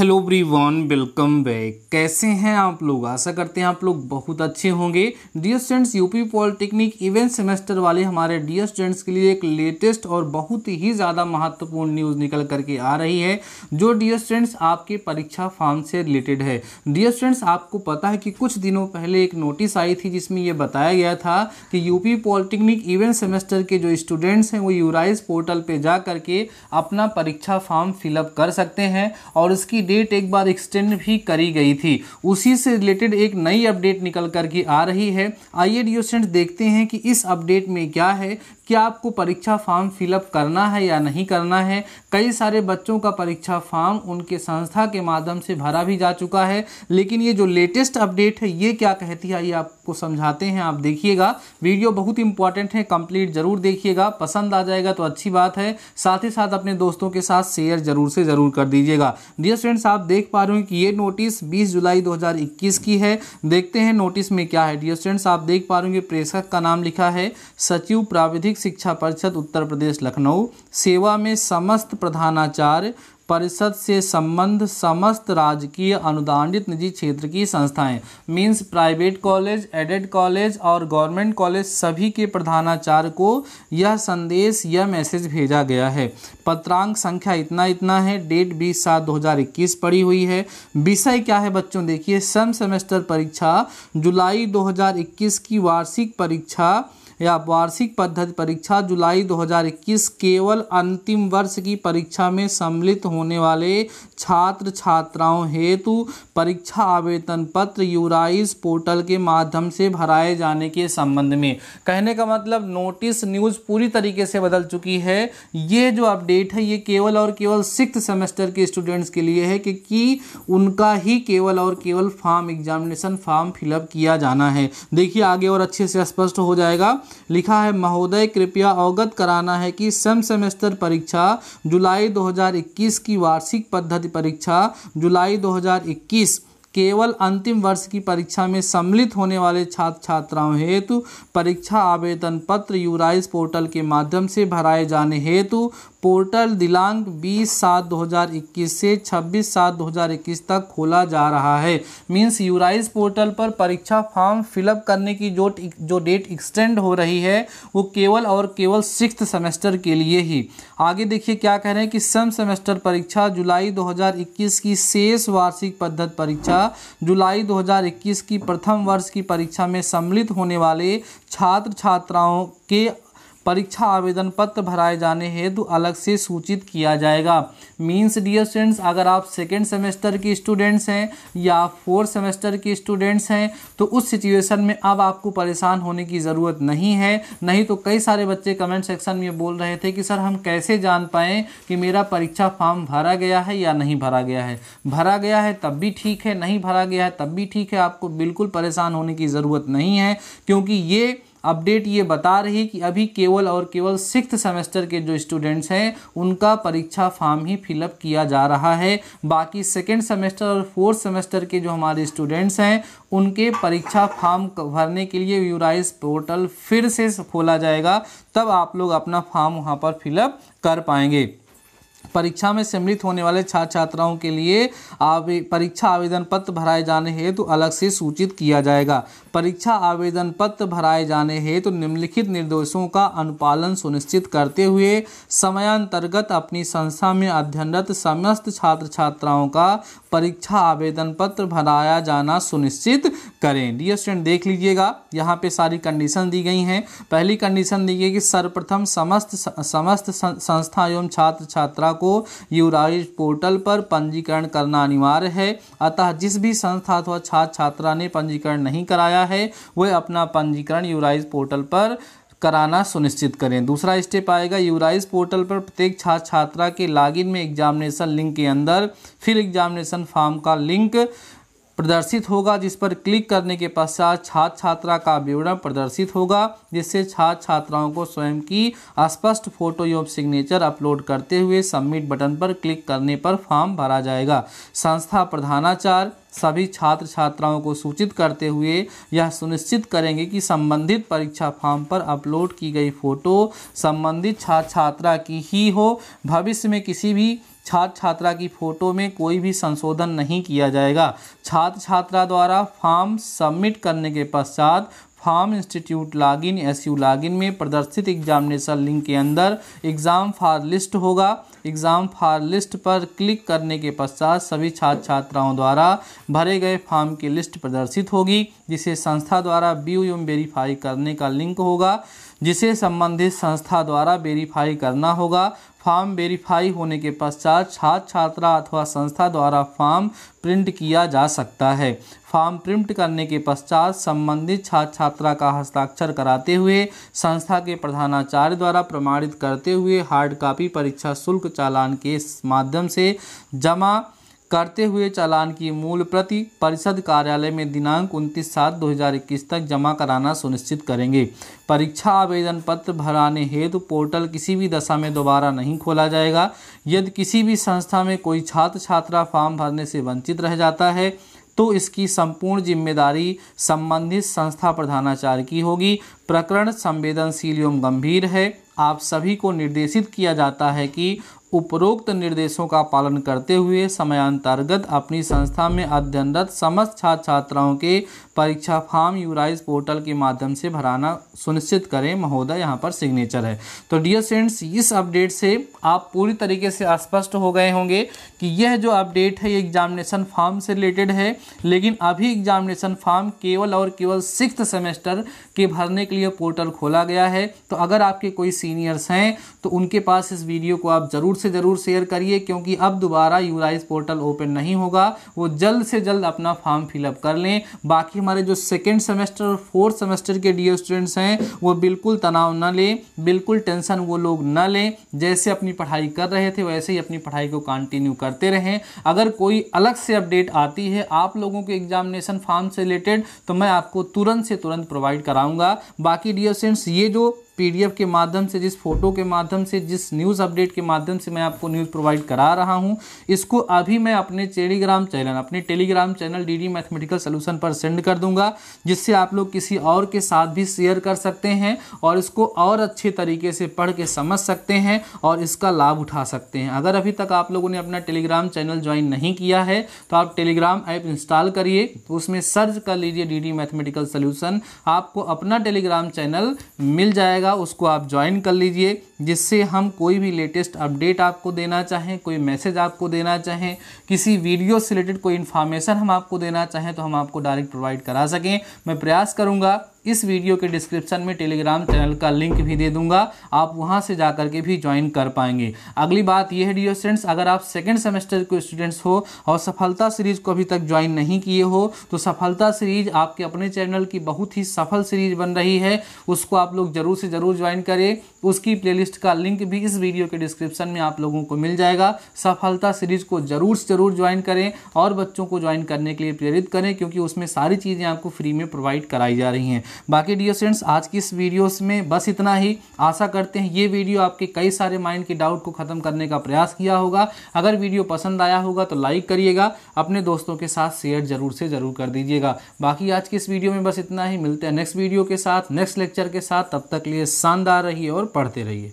hello one welcome back कैसे हैं आप लोग आशा करते हैं आप लोग बहुत अच्छे होंगे dear students UP polytechnic even semester वाले हमारे डियर स्टूडेंट्स के लिए एक लेटेस्ट और बहुत ही ज़्यादा महत्वपूर्ण न्यूज़ निकल करके आ रही है जो डियर स्टूडेंट्स आपके परीक्षा फॉर्म से रिलेटेड है डियर स्टूडेंट्स आपको पता है कि कुछ दिनों पहले एक नोटिस आई थी जिसमें यह बताया गया था कि यूपी पॉलिटेक्निक इवेंट सेमेस्टर के जो स्टूडेंट्स हैं वो यूराइज पोर्टल पर जा करके अपना परीक्षा फॉर्म फिलअप कर सकते हैं और उसकी डेट एक बार एक्सटेंड भी करी गई थी उसी से रिलेटेड एक नई अपडेट निकल करके आ रही है आइए डियो देखते हैं कि इस अपडेट में क्या है क्या आपको परीक्षा फॉर्म फिलअप करना है या नहीं करना है कई सारे बच्चों का परीक्षा फॉर्म उनके संस्था के माध्यम से भरा भी जा चुका है लेकिन ये जो लेटेस्ट अपडेट है ये क्या कहती है आइए आप को समझाते हैं आप देखिएगा वीडियो बहुत इंपॉर्टेंट है कंप्लीट जरूर देखिएगा पसंद आ जाएगा तो अच्छी बात है साथ ही साथ अपने दोस्तों के साथ शेयर जरूर से ज़रूर कर दीजिएगा डियर स्टूडेंट्स आप देख पा रहे हो कि ये नोटिस बीस जुलाई दो की है देखते हैं नोटिस में क्या है डियर स्टूडेंट्स आप देख पा रहे हो कि प्रेषक का नाम लिखा है सचिव प्राविधिक शिक्षा परिषद उत्तर प्रदेश लखनऊ सेवा में समस्त प्रधानाचार्य परिषद से संबंध समस्त राजकीय अनुदानित निजी क्षेत्र की संस्थाएं means private college aided college और गवर्नमेंट कॉलेज सभी के प्रधानाचार्य को यह संदेश यह मैसेज भेजा गया है पत्रांक संख्या इतना इतना है डेट बीस सात दो हज़ार इक्कीस पड़ी हुई है विषय क्या है बच्चों देखिए सम सेमेस्टर परीक्षा जुलाई 2021 की वार्षिक परीक्षा या वार्षिक पद्धति परीक्षा जुलाई 2021 केवल अंतिम वर्ष की परीक्षा में सम्मिलित होने वाले छात्र छात्राओं हेतु परीक्षा आवेदन पत्र यूराइज पोर्टल के माध्यम से भराए जाने के संबंध में कहने का मतलब नोटिस न्यूज़ पूरी तरीके से बदल चुकी है ये जो अपडेट है ये केवल और केवल सिक्स सेमेस्टर के स्टूडेंट्स के लिए है कि, कि उनका ही केवल और केवल फार्म एग्जामिनेशन फार्म फिलअप किया जाना है देखिए आगे और अच्छे से स्पष्ट हो जाएगा लिखा है महोदय कृपया अवगत कराना है कि सम सेमेस्टर परीक्षा जुलाई 2021 की वार्षिक पद्धति परीक्षा जुलाई 2021 केवल अंतिम वर्ष की परीक्षा में सम्मिलित होने वाले छात्र छात्राओं हेतु परीक्षा आवेदन पत्र यूराइज पोर्टल के माध्यम से भराए जाने हेतु पोर्टल दिनांक 20 सात 2021 से 26 सात 2021 तक खोला जा रहा है मींस यूराइज पोर्टल पर परीक्षा फॉर्म फिलअप करने की जो जो डेट एक्सटेंड हो रही है वो केवल और केवल सिक्स सेमेस्टर के लिए ही आगे देखिए क्या कह रहे हैं कि सम सेमेस्टर परीक्षा जुलाई 2021 की शेष वार्षिक पद्धत परीक्षा जुलाई 2021 की प्रथम वर्ष की परीक्षा में सम्मिलित होने वाले छात्र छात्राओं के परीक्षा आवेदन पत्र भराए जाने हेतु अलग से सूचित किया जाएगा मीन्स डियर स्टूडेंट्स अगर आप सेकेंड सेमेस्टर की स्टूडेंट्स हैं या फोर्थ सेमेस्टर की स्टूडेंट्स हैं तो उस सिचुएशन में अब आपको परेशान होने की ज़रूरत नहीं है नहीं तो कई सारे बच्चे कमेंट सेक्शन में बोल रहे थे कि सर हम कैसे जान पाएँ कि मेरा परीक्षा फॉर्म भरा गया है या नहीं भरा गया है भरा गया है तब भी ठीक है नहीं भरा गया है तब भी ठीक है आपको बिल्कुल परेशान होने की ज़रूरत नहीं है क्योंकि ये अपडेट ये बता रही कि अभी केवल और केवल सिक्स सेमेस्टर के जो स्टूडेंट्स हैं उनका परीक्षा फॉर्म ही फिलअप किया जा रहा है बाकी सेकेंड सेमेस्टर और फोर्थ सेमेस्टर के जो हमारे स्टूडेंट्स हैं उनके परीक्षा फॉर्म भरने के लिए यूराइज पोर्टल फिर से खोला जाएगा तब आप लोग अपना फॉर्म वहाँ पर फिलअप कर पाएंगे परीक्षा में सम्मिलित होने वाले छात्र छात्राओं के लिए आवे परीक्षा आवेदन पत्र भराए जाने हेतु तो अलग से सूचित किया जाएगा परीक्षा आवेदन पत्र भराए जाने हेतु तो निम्नलिखित निर्देशों का अनुपालन सुनिश्चित करते हुए समयांतर्गत अपनी संस्था में अध्ययनरत समस्त छात्र छात्राओं का परीक्षा आवेदन पत्र भराया जाना सुनिश्चित करें डी स्टूडेंट देख लीजिएगा यहाँ पे सारी कंडीशन दी गई हैं पहली कंडीशन दी गई कि सर्वप्रथम समस्त समस्त संस्था एवं छात्र छात्रा संस्था को यूराइज पोर्टल पर पंजीकरण करना अनिवार्य है अतः जिस भी संस्था अथवा छात्र छात्रा ने पंजीकरण नहीं कराया है वह अपना पंजीकरण यूराइज पोर्टल पर कराना सुनिश्चित करें दूसरा स्टेप आएगा यूराइज पोर्टल पर प्रत्येक छात्र छात्रा के लॉगिन में एग्जामिनेशन लिंक के अंदर फिर एग्जामिनेशन फॉर्म का लिंक प्रदर्शित होगा जिस पर क्लिक करने के पश्चात छात्र छात्रा का विवरण प्रदर्शित होगा जिससे छात्र छात्राओं को स्वयं की स्पष्ट फोटो एवं सिग्नेचर अपलोड करते हुए सबमिट बटन पर क्लिक करने पर फॉर्म भरा जाएगा संस्था प्रधानाचार्य सभी छात्र छात्राओं को सूचित करते हुए यह सुनिश्चित करेंगे कि संबंधित परीक्षा फॉर्म पर अपलोड की गई फोटो संबंधित छात्र छात्रा की ही हो भविष्य में किसी भी छात्र छात्रा की फ़ोटो में कोई भी संशोधन नहीं किया जाएगा छात्र छात्रा द्वारा फॉर्म सबमिट करने के पश्चात form institute login you login में प्रदर्शित एग्जामिनेशन लिंक के अंदर एग्ज़ाम फार लिस्ट होगा एग्ज़ाम फार लिस्ट पर क्लिक करने के पश्चात सभी छात्र छात्राओं द्वारा भरे गए फॉर्म की लिस्ट प्रदर्शित होगी जिसे संस्था द्वारा बी यू एम वेरीफाई करने का लिंक होगा जिसे संबंधित संस्था द्वारा वेरीफाई करना होगा फॉर्म वेरीफाई होने के पश्चात छात्र छात्रा अथवा संस्था द्वारा फॉर्म प्रिंट किया जा सकता है फॉर्म प्रिंट करने के पश्चात संबंधित छात्र छात्रा का हस्ताक्षर कराते हुए संस्था के प्रधानाचार्य द्वारा प्रमाणित करते हुए हार्ड कॉपी परीक्षा शुल्क चालान के माध्यम से जमा करते हुए चालान की मूल प्रति परिषद कार्यालय में दिनांक उनतीस सात 2021 तक जमा कराना सुनिश्चित करेंगे परीक्षा आवेदन पत्र भराने हेतु पोर्टल किसी भी दशा में दोबारा नहीं खोला जाएगा यदि किसी भी संस्था में कोई छात्र छात्रा फॉर्म भरने से वंचित रह जाता है तो इसकी संपूर्ण जिम्मेदारी संबंधित संस्था प्रधानाचार्य की होगी प्रकरण संवेदनशील एवं गंभीर है आप सभी को निर्देशित किया जाता है कि उपरोक्त निर्देशों का पालन करते हुए समयांतर्गत अपनी संस्था में अध्ययनरत समस्त छात्र छात्राओं के परीक्षा फॉर्म यूराइज पोर्टल के माध्यम से भराना सुनिश्चित करें महोदय यहाँ पर सिग्नेचर है तो डियर स्टूडेंट्स इस अपडेट से आप पूरी तरीके से स्पष्ट हो गए होंगे कि यह जो अपडेट है एग्जामिनेशन फॉर्म से रिलेटेड है लेकिन अभी एग्जामिनेशन फॉर्म केवल और केवल सिक्स सेमेस्टर के भरने के लिए पोर्टल खोला गया है तो अगर आपके कोई सीनियर्स हैं तो उनके पास इस वीडियो को आप ज़रूर से ज़रूर शेयर करिए क्योंकि अब दोबारा यूराइज पोर्टल ओपन नहीं होगा वो जल्द से जल्द अपना फॉर्म फिलअप कर लें बाकी हमारे जो सेकेंड सेमेस्टर और फोर्थ सेमेस्टर के डी स्टूडेंट्स हैं वो बिल्कुल तनाव ना लें बिल्कुल टेंशन वो लोग ना लें जैसे अपनी पढ़ाई कर रहे थे वैसे ही अपनी पढ़ाई को कंटिन्यू करते रहें अगर कोई अलग से अपडेट आती है आप लोगों के एग्जामिनेशन फॉर्म से रिलेटेड तो मैं आपको तुरंत से तुरंत प्रोवाइड कराऊंगा बाकी डी स्टूडेंट्स ये जो पीडीएफ के माध्यम से जिस फोटो के माध्यम से जिस न्यूज़ अपडेट के माध्यम से मैं आपको न्यूज़ प्रोवाइड करा रहा हूँ इसको अभी मैं अपने टेलीग्राम चैनल अपने Telegram channel the mathematical solution पर सेंड कर दूंगा जिससे आप लोग किसी और के साथ भी शेयर कर सकते हैं और इसको और अच्छे तरीके से पढ़ के समझ सकते हैं और इसका लाभ उठा सकते हैं अगर अभी तक आप लोगों ने अपना टेलीग्राम चैनल ज्वाइन नहीं किया है तो आप टेलीग्राम ऐप इंस्टॉल करिए तो उसमें सर्च कर लीजिए डी मैथमेटिकल सोल्यूशन आपको अपना टेलीग्राम चैनल मिल जाएगा होगा उसको आप ज्वाइन कर लीजिए जिससे हम कोई भी लेटेस्ट अपडेट आपको देना चाहें कोई मैसेज आपको देना चाहें किसी वीडियो से रिलेटेड कोई इन्फॉर्मेशन हम आपको देना चाहें तो हम आपको डायरेक्ट प्रोवाइड करा सकें मैं प्रयास करूँगा इस वीडियो के डिस्क्रिप्शन में टेलीग्राम चैनल का लिंक भी दे दूंगा आप वहां से जाकर के भी ज्वाइन कर पाएंगे अगली बात यह है डियर स्टूडेंट्स अगर आप सेकेंड सेमेस्टर के स्टूडेंट्स हो और सफलता सीरीज को अभी तक ज्वाइन नहीं किए हो तो सफलता सीरीज आपके अपने चैनल की बहुत ही सफल सीरीज बन रही है उसको आप लोग जरूर से जरूर ज्वाइन करें उसकी प्लेलिस्ट का लिंक भी इस वीडियो के डिस्क्रिप्शन में आप लोगों को मिल जाएगा सफलता सीरीज को जरूर से जरूर ज्वाइन करें और बच्चों को ज्वाइन करने के लिए प्रेरित करें क्योंकि उसमें सारी चीज़ें आपको फ्री में प्रोवाइड कराई जा रही हैं बाकी डियर स्टूडेंट्स आज की इस वीडियोस में बस इतना ही आशा करते हैं ये वीडियो आपके कई सारे माइंड के डाउट को ख़त्म करने का प्रयास किया होगा अगर वीडियो पसंद आया होगा तो लाइक करिएगा अपने दोस्तों के साथ शेयर जरूर से ज़रूर कर दीजिएगा बाकी आज की इस वीडियो में बस इतना ही मिलते हैं नेक्स्ट वीडियो के साथ नेक्स्ट लेक्चर के साथ तब तक लिए शानदार रहिए और पढ़ते रहिए